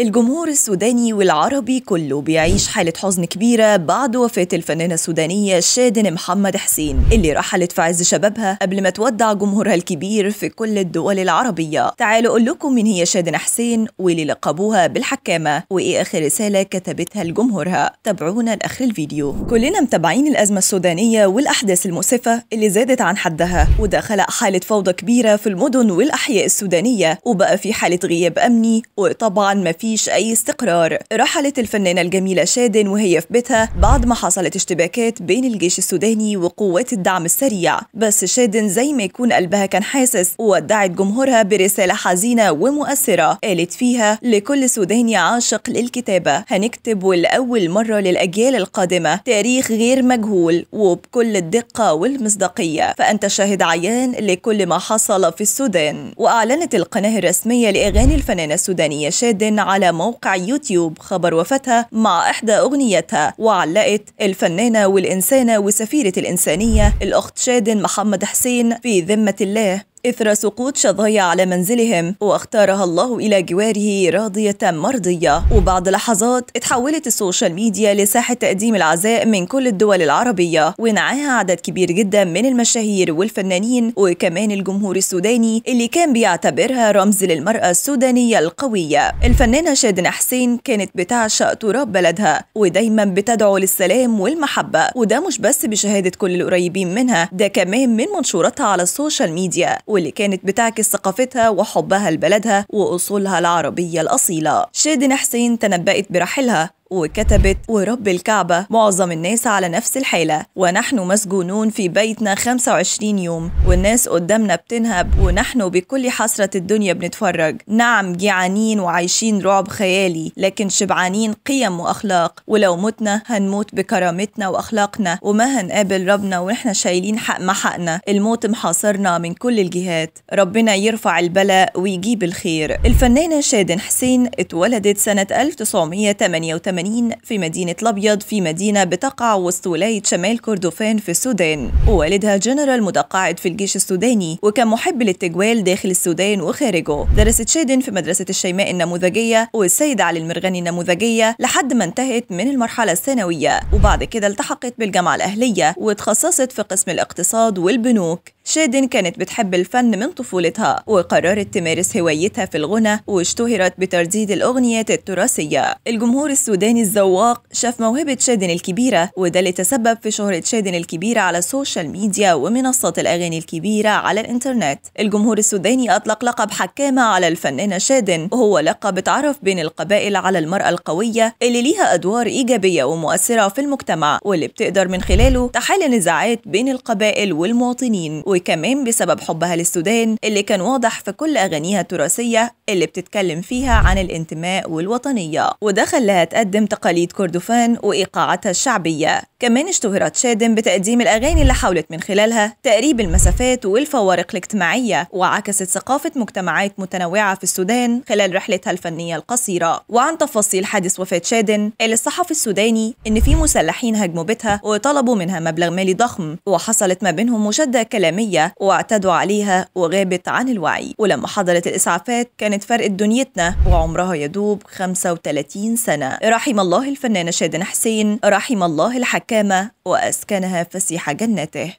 الجمهور السوداني والعربي كله بيعيش حالة حزن كبيرة بعد وفاة الفنانة السودانية شادن محمد حسين اللي رحلت في عز شبابها قبل ما تودع جمهورها الكبير في كل الدول العربية تعالوا أقول لكم مين هي شادن حسين واللي لقبوها بالحكامة وإيه آخر رسالة كتبتها لجمهورها تابعونا لآخر الفيديو كلنا متابعين الأزمة السودانية والأحداث المؤسفة اللي زادت عن حدها وده خلق حالة فوضى كبيرة في المدن والأحياء السودانية وبقى في حالة غياب أمني وطبعا ما في فيش أي استقرار رحلت الفنانة الجميلة شادن وهي في بيتها بعد ما حصلت اشتباكات بين الجيش السوداني وقوات الدعم السريع بس شادن زي ما يكون قلبها كان حاسس ودعت جمهورها برسالة حزينة ومؤثرة قالت فيها لكل سوداني عاشق للكتابة هنكتب والأول مرة للأجيال القادمة تاريخ غير مجهول وبكل الدقة والمصداقية فأنت شاهد عيان لكل ما حصل في السودان وأعلنت القناة الرسمية لأغاني الفنانة السودانية شادن على موقع يوتيوب خبر وفاتها مع إحدى أغنيتها وعلقت الفنانة والإنسانة وسفيرة الإنسانية الأخت شادن محمد حسين في ذمة الله إثر سقوط شظايا على منزلهم واختارها الله إلى جواره راضية مرضية وبعد لحظات اتحولت السوشيال ميديا لساحة تقديم العزاء من كل الدول العربية ونعاها عدد كبير جدا من المشاهير والفنانين وكمان الجمهور السوداني اللي كان بيعتبرها رمز للمرأة السودانية القوية الفنانة شادن حسين كانت بتعشق تراب بلدها ودايما بتدعو للسلام والمحبة وده مش بس بشهادة كل القريبين منها ده كمان من منشوراتها على السوشيال ميديا واللي كانت بتعكس ثقافتها وحبها لبلدها وأصولها العربية الأصيلة شادن حسين تنبأت برحلها وكتبت ورب الكعبة معظم الناس على نفس الحالة ونحن مسجونون في بيتنا 25 يوم والناس قدامنا بتنهب ونحن بكل حسرة الدنيا بنتفرج نعم جعانين وعايشين رعب خيالي لكن شبعانين قيم وأخلاق ولو متنا هنموت بكرامتنا وأخلاقنا وما هنقابل ربنا ونحن شايلين حق ما حقنا الموت محاصرنا من كل الجهات ربنا يرفع البلاء ويجيب الخير الفنانة شادن حسين اتولدت سنة 1988 80 في مدينة الأبيض في مدينة بتقع وسط ولاية شمال كردفان في السودان ووالدها جنرال متقاعد في الجيش السوداني وكان محب للتجوال داخل السودان وخارجه درست شادن في مدرسة الشيماء النموذجية والسيد علي المرغني النموذجية لحد ما انتهت من المرحلة الثانوية وبعد كده التحقت بالجامعة الأهلية وتخصصت في قسم الاقتصاد والبنوك شادن كانت بتحب الفن من طفولتها وقررت تمارس هوايتها في الغنى واشتهرت بترديد الأغنيات التراثية الجمهور السوداني الذواق شاف موهبة شادن الكبيرة وده اللي تسبب في شهرة شادن الكبيرة على السوشيال ميديا ومنصات الأغاني الكبيرة على الإنترنت الجمهور السوداني أطلق لقب حكامة على الفنانة شادن وهو لقب اتعرف بين القبائل على المرأة القوية اللي ليها أدوار إيجابية ومؤثرة في المجتمع واللي بتقدر من خلاله تحل نزاعات بين القبائل والمواطنين قوي كمان بسبب حبها للسودان اللي كان واضح في كل أغانيها التراثية اللي بتتكلم فيها عن الانتماء والوطنية وده خلاها تقدم تقاليد كردفان وإيقاعاتها الشعبية كمان اشتهرت شادن بتقديم الأغاني اللي حاولت من خلالها تقريب المسافات والفوارق الاجتماعية وعكست ثقافة مجتمعات متنوعة في السودان خلال رحلتها الفنية القصيرة وعن تفاصيل حادث وفاة شادن قال الصحفي السوداني إن في مسلحين هاجموا بيتها وطلبوا منها مبلغ مالي ضخم وحصلت ما بينهم مشادة كلامية الدينية واعتدوا عليها وغابت عن الوعي ولما حضرت الإسعافات كانت فرقت دنيتنا وعمرها يدوب 35 سنة رحم الله الفنانة شادن حسين رحم الله الحكامة وأسكنها فسيح جنته